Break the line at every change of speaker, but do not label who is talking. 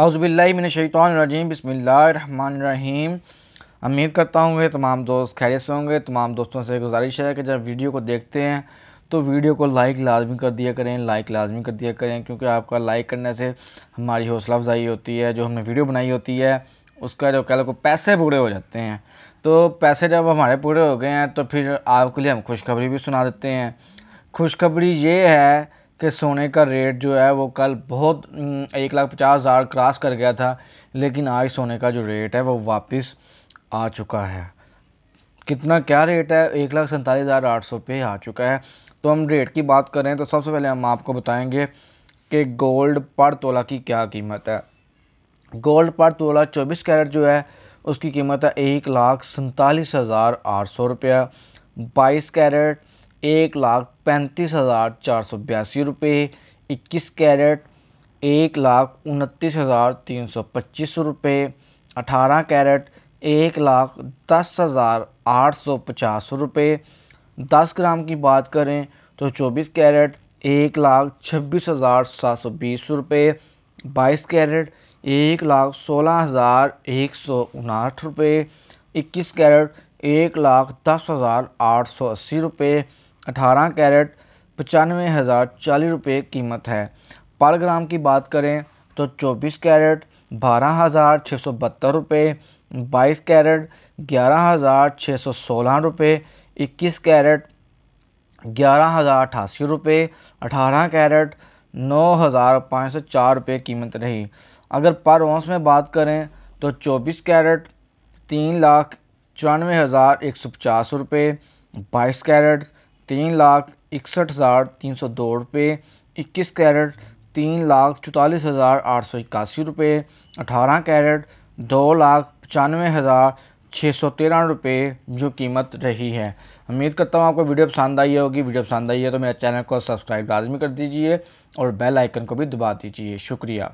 अज़बिल्लिमिनशैतरजीम बसमीम उम्मीद करता हूँ तमाम दोस्त खैरियत से होंगे तमाम दोस्तों से गुजारिश है कि जब वीडियो को देखते हैं तो वीडियो को लाइक लाजमी कर दिया करें लाइक लाजमी कर दिया करें क्योंकि आपका लाइक करने से हमारी हौसला अफजाई होती है जो हमने वीडियो बनाई होती है उसका जो कह लो पैसे पूरे हो जाते हैं तो पैसे जब हमारे पूरे हो गए हैं तो फिर आपके लिए हम खुशखबरी भी सुना देते हैं खुशखबरी ये है कि सोने का रेट जो है वो कल बहुत एक लाख पचास हज़ार क्रॉस कर गया था लेकिन आज सोने का जो रेट है वो वापस आ चुका है कितना क्या रेट है एक लाख सैंतालीस हज़ार आठ सौ पे आ चुका है तो हम रेट की बात करें तो सबसे पहले हम आपको बताएंगे कि गोल्ड पर तोला की क्या कीमत है गोल्ड पर तोला चौबीस कैरेट जो है उसकी कीमत है एक लाख सैंतालीस हज़ार आठ सौ रुपया बाईस कैरेट एक लाख पैंतीस हज़ार चार सौ बयासी रुपये इक्कीस कैरेट एक लाख उनतीस हज़ार तीन सौ पच्चीस रुपये अठारह कैरेट एक लाख दस हज़ार आठ सौ पचास रुपये दस ग्राम की बात करें तो चौबीस कैरेट एक लाख छब्बीस हज़ार सात सौ बीस रुपये बाईस कैरेट एक लाख सोलह हज़ार एक सौ उनाहठ रुपये इक्कीस कैरेट एक लाख दस हज़ार आठ सौ अस्सी रुपये अठारह कैरेट पचानवे हज़ार चालीस रुपये कीमत है पर ग्राम की बात करें तो चौबीस कैरेट बारह हज़ार छः सौ बहत्तर रुपये बाईस कैरेट ग्यारह हज़ार छः सौ सोलह रुपये इक्कीस कैरेट ग्यारह हज़ार अठासी रुपये अठारह कैरेट नौ हज़ार पाँच सौ चार रुपये कीमत रही अगर पर औंस में बात करें तो चौबीस कैरेट तीन लाख चौरानवे हज़ार एक सौ पचास रुपये बाईस कैरेट तीन लाख इकसठ हज़ार तीन सौ दो रुपये इक्कीस कैरेट तीन लाख चौतालीस हज़ार आठ सौ इक्यासी रुपये अठारह कैरेट दो लाख पचानवे हज़ार छः सौ तेरह रुपये जो कीमत रही है उम्मीद करता हूँ आपको वीडियो पसंद आई होगी वीडियो पसंद आई है तो मेरे चैनल को सब्सक्राइब लाजमी कर दीजिए और बेल आइकन को भी दबा दीजिए शुक्रिया